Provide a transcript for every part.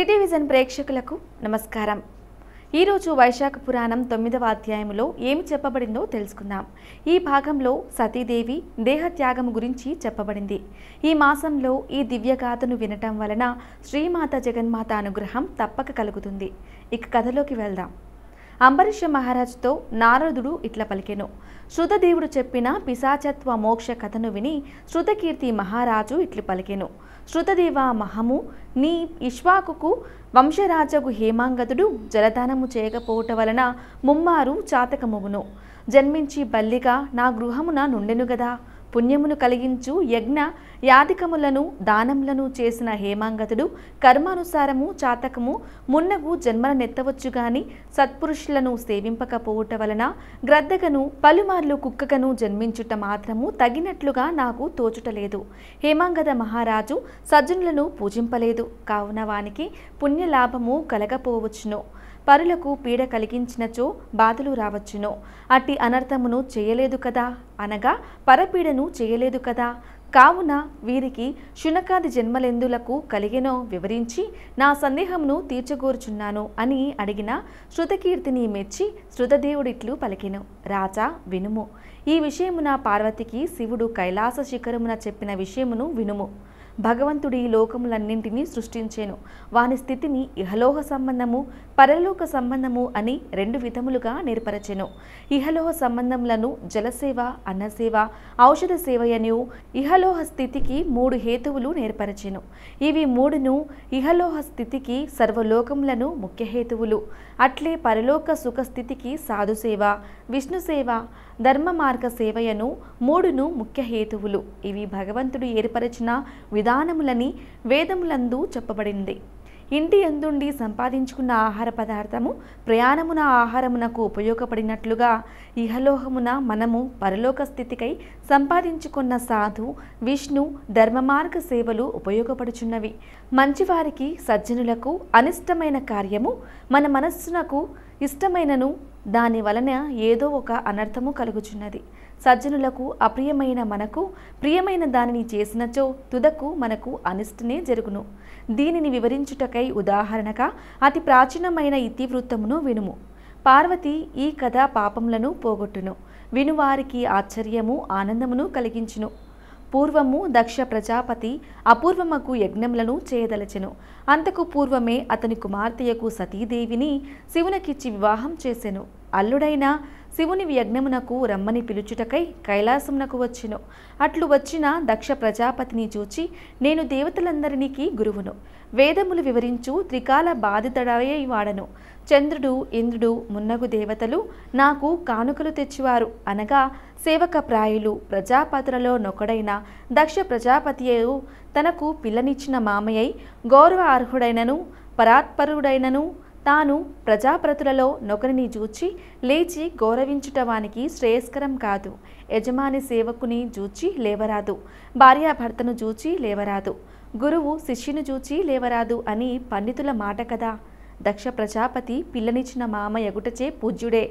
city vision ప్రేక్షకులకు నమస్కారం ఈరోజు వైశాఖ పురాణం తొమ్మిదవ అధ్యాయంలో ఏమి చెప్పబడిందో తెలుసుకుందాం ఈ భాగంలో సతీదేవి దేహత్యాగం గురించి చెప్పబడింది ఈ మాసంలో ఈ దివ్యగాథను వినటం వలన శ్రీమాత జగన్మాత అనుగ్రహం తప్పక కలుగుతుంది ఇక కథలోకి వెళ్దాం అంబరీష మహారాజుతో నారదుడు ఇట్ల పలికెను శృతదేవుడు చెప్పిన పిశాచత్వ మోక్ష కథను విని శృతకీర్తి మహారాజు ఇట్లు పలికెను శృతదేవా మహము నీ ఇష్వాకుకు వంశరాజకు హేమాంగతుడు జలదానము చేయకపోవటం వలన ముమ్మారు చాతకమువును జన్మించి బల్లిగా నా గృహమున నుండెను గదా పుణ్యమును కలిగించు యజ్ఞ యాదికములను దానములను చేసిన హేమాంగతుడు కర్మానుసారము చాతకము మున్నగు జన్మల నెత్తవచ్చు గాని సత్పురుషులను సేవింపకపోవుట వలన గ్రద్దగను పలుమార్లు కుక్కగను జన్మించుట మాత్రము తగినట్లుగా నాకు తోచుటలేదు హేమాంగద మహారాజు సజ్జనులను పూజింపలేదు కావున వానికి పుణ్యలాభము కలగపోవచ్చును పరులకు పీడ కలిగించినచో బాధలు రావచ్చును అట్టి అనర్థమును చేయలేదు కదా అనగా పరపీడను చేయలేదు కదా కావున వీరికి శునకాది జన్మలెందులకు కలిగెనో వివరించి నా సందేహమును తీర్చగోరుచున్నాను అని అడిగిన శృతకీర్తిని మెచ్చి శృతదేవుడిట్లు పలికెను రాజా వినుము ఈ విషయమున పార్వతికి శివుడు కైలాస శిఖరమున చెప్పిన విషయమును వినుము భగవంతుడి ఈ లోకములన్నింటినీ సృష్టించెను వాని స్థితిని ఇహలోహ సంబంధము పరలోక సంబంధము అని రెండు విధములుగా నేర్పరచెను ఇహలోహ సంబంధములను జలసేవ అన్నసేవ ఔషధ సేవయను ఇహలోహ స్థితికి మూడు హేతువులు నేర్పరచెను ఇవి మూడును ఇహలోహ స్థితికి సర్వలోకములను ముఖ్య హేతువులు అట్లే పరలోక సుఖస్థితికి స్థితికి సాధుసేవ విష్ణు సేవ ధర్మ మార్గ సేవయను మూడును ముఖ్య హేతువులు ఇవి భగవంతుడు ఏర్పరచిన విధ విధానములని వేదములందు చెప్పబడింది ఇంటి ఎందుండి సంపాదించుకున్న ఆహార పదార్థము ప్రయాణమున ఆహారమునకు ఉపయోగపడినట్లుగా ఇహలోహమున మనము పరలోక స్థితికై సంపాదించుకున్న సాధు విష్ణు ధర్మమార్గ సేవలు ఉపయోగపడుచున్నవి మంచివారికి సజ్జనులకు అనిష్టమైన కార్యము మన మనస్సునకు ఇష్టమైనను దాని వలన ఏదో ఒక అనర్థము కలుగుచున్నది సజ్జనులకు అప్రియమైన మనకు ప్రియమైన దానిని చేసినచో తుదకు మనకు అనిష్టనే జరుగును దీనిని వివరించుటకై ఉదాహరణగా అతి ప్రాచీనమైన ఇతివృత్తమును వినుము పార్వతి ఈ కథ పాపములను పోగొట్టును వినువారికి ఆశ్చర్యము ఆనందమును కలిగించును పూర్వము దక్ష ప్రజాపతి అపూర్వమకు యజ్ఞములను చేయదలచెను అంతకు పూర్వమే అతని కుమార్తెయకు సతీదేవిని శివునకిచ్చి వివాహం చేసెను అల్లుడైన శివుని యజ్ఞమునకు రమ్మని పిలుచుటకై కైలాసమునకు వచ్చెను అట్లు వచ్చిన దక్ష ప్రజాపతిని చూచి నేను దేవతలందరినీకి గురువును వేదములు వివరించు త్రికాల బాధితడవే వాడను చంద్రుడు ఇంద్రుడు మున్నగు దేవతలు నాకు కానుకలు తెచ్చివారు అనగా సేవక ప్రాయులు ప్రజాపతులలో నొకడైన దక్ష ప్రజాపతియు తనకు పిల్లనిచ్చిన మామయ్య గౌరవ అర్హుడైనను పరాత్పరుడైనను తాను ప్రజాప్రతులలో నొకరిని జూచి లేచి గౌరవించుటవానికి శ్రేయస్కరం కాదు యజమాని సేవకుని జూచి లేవరాదు భార్యాభర్తను జూచి లేవరాదు గురువు శిష్యుని జూచి లేవరాదు అని పండితుల మాట కదా దక్ష ప్రజాపతి పిల్లనిచ్చిన మామ ఎగుటచే పూజ్యుడే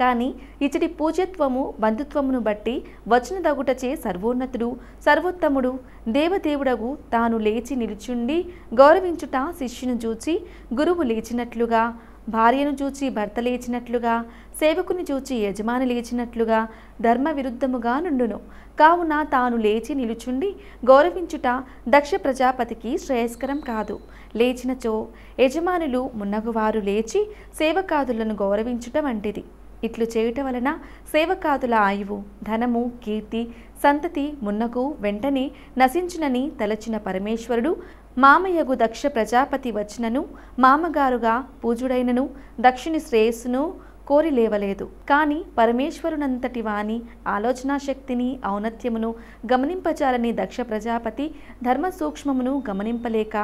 కానీ ఇచ్చటి పూజ్యత్వము బంధుత్వమును బట్టి వచ్చిన దగుటచే సర్వోన్నతుడు సర్వోత్తముడు దేవదేవుడగు తాను లేచి నిలుచుండి గౌరవించుట శిష్యును చూచి గురువు లేచినట్లుగా భార్యను చూచి భర్త లేచినట్లుగా సేవకుని చూచి యజమాని లేచినట్లుగా ధర్మ విరుద్ధముగా నుండును కావున తాను లేచి నిలుచుండి గౌరవించుట దక్ష ప్రజాపతికి శ్రేయస్కరం కాదు లేచినచో యజమానులు మున్నగువారు లేచి సేవకాదులను గౌరవించుట వంటిది ఇట్లు చేయుట వలన సేవకాదుల ఆయువు ధనము కీర్తి సంతతి మున్నకు వెంటనే నశించునని తలచిన పరమేశ్వరుడు మామయ్యగు దక్ష ప్రజాపతి వచ్చినను మామగారుగా పూజుడైనను దక్షిణి శ్రేయస్సును కోరి లేవలేదు కానీ పరమేశ్వరునంతటి వాని ఆలోచనా శక్తిని ఔన్నత్యమును గమనింపచాలని దక్ష ప్రజాపతి ధర్మ సూక్ష్మమును గమనింపలేక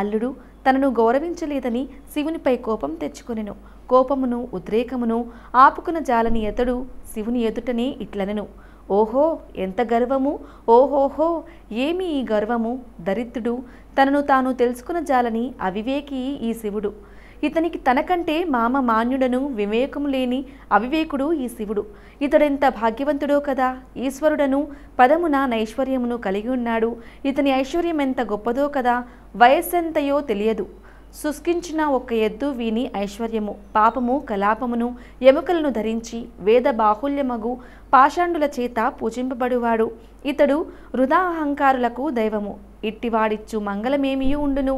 అల్లుడు తనను గౌరవించలేదని శివునిపై కోపం తెచ్చుకొనెను కోపమును ఉద్రేకమును ఆపుకున జాలని ఎతడు శివుని ఎదుటనే ఇట్లనెను ఓహో ఎంత గర్వము ఓహోహో ఏమి ఈ గర్వము దరిద్రుడు తనను తాను తెలుసుకున్న జాలని అవివేకి ఈ శివుడు ఇతనికి తనకంటే మామ మాన్యుడను వివేకం లేని అవివేకుడు ఈ శివుడు ఇతడెంత భాగ్యవంతుడో కదా ఈశ్వరుడను పదమున నైశ్వర్యమును కలిగి ఉన్నాడు ఇతని ఐశ్వర్యం ఎంత గొప్పదో కదా వయస్సెంతయో తెలియదు శుష్కించిన ఒక ఎద్దు వీని ఐశ్వర్యము పాపము కలాపమును ఎముకలను ధరించి వేద బాహుల్యమగు పాషాండుల చేత పూజింపబడువాడు ఇతడు వృధా అహంకారులకు దైవము ఇట్టివాడిచ్చు మంగళమేమియు ఉండును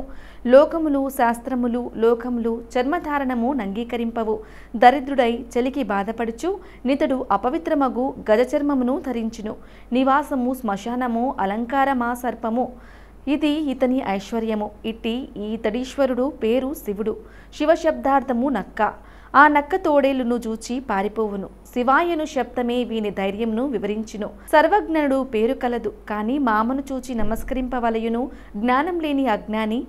లోకములు శాస్త్రములు లోకములు చర్మధారణము నంగీకరింపవు దరిద్రుడై చలికి బాధపడుచు నితడు అపవిత్రమగు గజచర్మమును ధరించును నివాసము శ్మశానము అలంకారమా సర్పము ఇది ఇతని ఐశ్వర్యము ఇట్టి ఈతడీశ్వరుడు పేరు శివుడు శివశబ్దార్థము నక్క ఆ నక్క తోడేలును చూచి పారిపోవును శివాయను శబ్దమే వీని ధైర్యంను వివరించును సర్వజ్ఞనుడు పేరు కలదు కాని మామను చూచి నమస్కరింపవలయును జ్ఞానం లేని అజ్ఞాని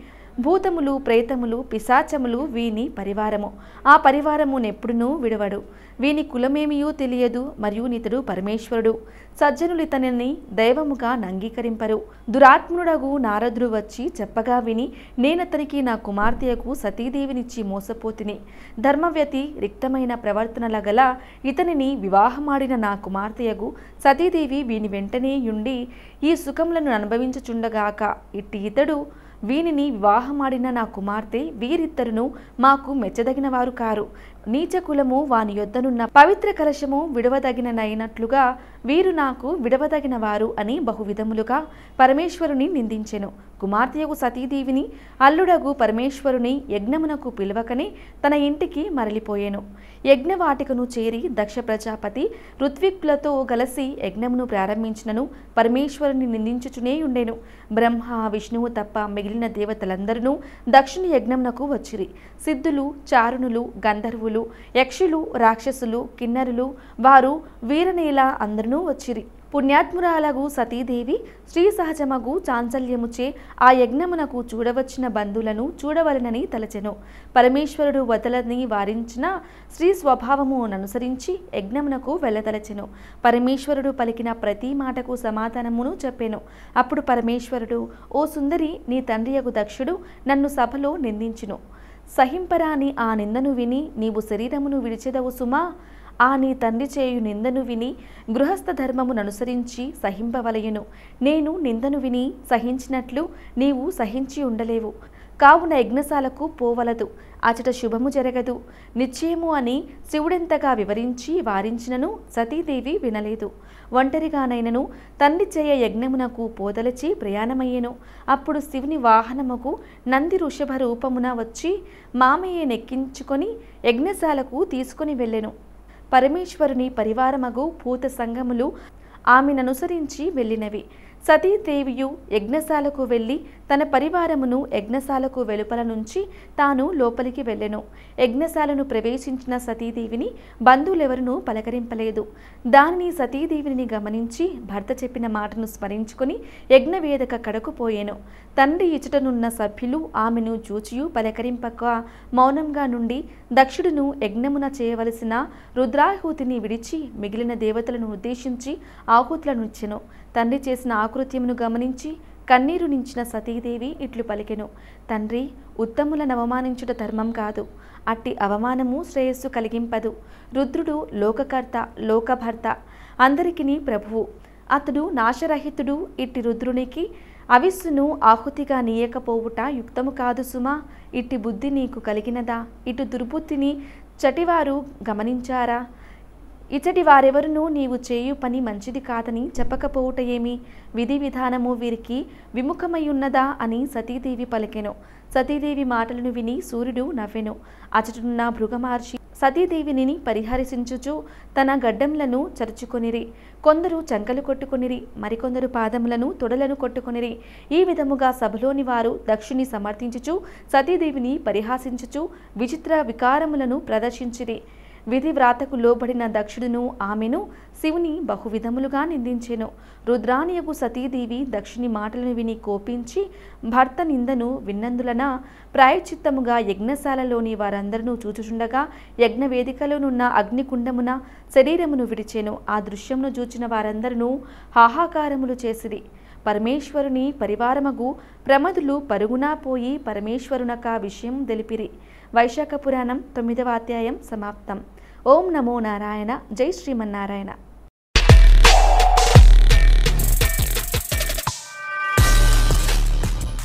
భూతములు ప్రేతములు పిశాచములు వీని పరివారము ఆ పరివారము నెప్పుడునూ విడవడు వీని కులమేమియూ తెలియదు మరియు నితడు పరమేశ్వరుడు సజ్జనులు ఇతనిని దైవముగా నంగీకరింపరు దురాత్ముడగు నారదుడు వచ్చి చెప్పగా విని నేనతనికి నా కుమార్తెకు సతీదేవినిచ్చి మోసపోతిని ధర్మవ్యతి రిక్తమైన ప్రవర్తనల గల ఇతనిని వివాహమాడిన నా కుమార్తెయగు సతీదేవి వీని వెంటనే యుండి ఈ సుఖములను అనుభవించుచుండగాక ఇట్టి ఇతడు వీనిని వివాహమాడిన నా కుమార్తె వీరిద్దరును మాకు మెచ్చదగిన వారు కారు నీచ కులము వాని యొద్దనున్న పవిత్ర కలశము విడవదగిననైనట్లుగా వీరు నాకు విడవదగిన వారు అని బహువిధములుగా పరమేశ్వరుని నిందించెను కుమార్తెయకు సతీదేవిని అల్లుడగు పరమేశ్వరుని యజ్ఞమునకు పిలువకని తన ఇంటికి మరలిపోయాను యజ్ఞవాటికను చేరి దక్ష ప్రజాపతి ఋత్విక్లతో కలిసి యజ్ఞమును ప్రారంభించినను పరమేశ్వరుని నిందించుచునే ఉండెను బ్రహ్మ విష్ణువు తప్ప మిగిలిన దేవతలందరూ దక్షిణ యజ్ఞమునకు వచ్చిరి సిద్ధులు చారుణులు గంధర్వులు దేవదేవులు యక్షులు రాక్షసులు కిన్నరులు వారు వీరనేల అందరూ వచ్చిరి పుణ్యాత్మురాలగు సతీదేవి శ్రీ సహజమగు చాంచల్యముచే ఆ యజ్ఞమునకు చూడవచ్చిన బంధులను చూడవలనని తలచెను పరమేశ్వరుడు వదలని వారించిన శ్రీ అనుసరించి యజ్ఞమునకు వెళ్ళతలచెను పరమేశ్వరుడు పలికిన ప్రతి మాటకు సమాధానమును చెప్పాను అప్పుడు పరమేశ్వరుడు ఓ సుందరి నీ తండ్రియకు దక్షుడు నన్ను సభలో నిందించును సహింపరాని ఆ నిందను విని నీవు శరీరమును విడిచెదవు సుమా ఆ నీ తండ్రి చేయు నిందను విని గృహస్థ ధర్మముననుసరించి సహింపవలయును నేను నిందను విని సహించినట్లు నీవు సహించి ఉండలేవు కావున యజ్ఞశాలకు పోవలదు అచట శుభము జరగదు నిశ్చయము అని శివుడెంతగా వివరించి వారించినను సతీదేవి వినలేదు ఒంటరిగానైనను తండ్రి చేయ యజ్ఞమునకు పోదలచి ప్రయాణమయ్యెను అప్పుడు శివుని వాహనముకు నంది ఋషభ రూపమున వచ్చి మామయ్య నెక్కించుకొని యజ్ఞశాలకు తీసుకుని వెళ్ళెను పరమేశ్వరుని పరివారమగు భూత సంగములు ఆమెననుసరించి వెళ్ళినవి సతీదేవియు యజ్ఞశాలకు వెళ్ళి తన పరివారమును యజ్ఞశాలకు వెలుపల నుంచి తాను లోపలికి వెళ్ళెను యజ్ఞశాలను ప్రవేశించిన సతీదేవిని బంధువులెవరూ పలకరింపలేదు దానిని సతీదేవిని గమనించి భర్త చెప్పిన మాటను స్మరించుకుని యజ్ఞవేదక కడకు తండ్రి ఇచ్చటనున్న సభ్యులు ఆమెను చూచియు పలకరింపక మౌనంగా నుండి దక్షుడును యజ్ఞమున చేయవలసిన రుద్రాహుతిని విడిచి మిగిలిన దేవతలను ఉద్దేశించి ఆహుతులను ఇచ్చెను తండ్రి చేసిన ఆకృత్యమును గమనించి కన్నీరు నించిన సతీదేవి ఇట్లు పలికెను తండ్రి ఉత్తములను అవమానించుట ధర్మం కాదు అట్టి అవమానము శ్రేయస్సు కలిగింపదు రుద్రుడు లోకకర్త లోకభర్త అందరికీ ప్రభువు అతడు నాశరహితుడు ఇట్టి రుద్రునికి అవిస్సును ఆహుతిగా నీయకపోవుట యుక్తము కాదు సుమా ఇట్టి బుద్ధి నీకు కలిగినదా ఇటు దుర్బుద్ధిని చటివారు గమనించారా ఇచ్చటి వారెవరునూ నీవు చేయు పని మంచిది కాదని చెప్పకపోవుట ఏమి విధి విధానము వీరికి విముఖమయ్యున్నదా అని సతీదేవి పలికెను సతీదేవి మాటలను విని సూర్యుడు నవ్వెను అచటున్న భృగమార్చి సతీదేవిని పరిహరిసించుచు తన గడ్డంలను చరుచుకొనిరి కొందరు చంకలు కొట్టుకొనిరి మరికొందరు పాదములను తొడలను కొట్టుకొనిరి ఈ విధముగా సభలోని వారు దక్షిణి సమర్థించుచు సతీదేవిని పరిహాసించుచు విచిత్ర వికారములను ప్రదర్శించిరి విధి వ్రాతకు లోబడిన దక్షుడును ఆమెను శివుని బహువిధములుగా నిందించెను రుద్రానియకు సతీదేవి దక్షిణి మాటలను విని కోపించి భర్త నిందను విన్నందులన ప్రాయచిత్తముగా యజ్ఞశాలలోని వారందరూ చూచుచుండగా యజ్ఞవేదికలోనున్న అగ్నికుండమున శరీరమును విడిచెను ఆ దృశ్యమును చూచిన వారందరూ హాహాకారములు చేసిరి పరమేశ్వరుని పరివారమగు ప్రమదులు పరుగునా పోయి పరమేశ్వరునక విషయం తెలిపిరి వైశాఖ పురాణం తొమ్మిదవ అధ్యాయం సమాప్తం ఓం నమో నారాయణ జై శ్రీమన్నారాయణ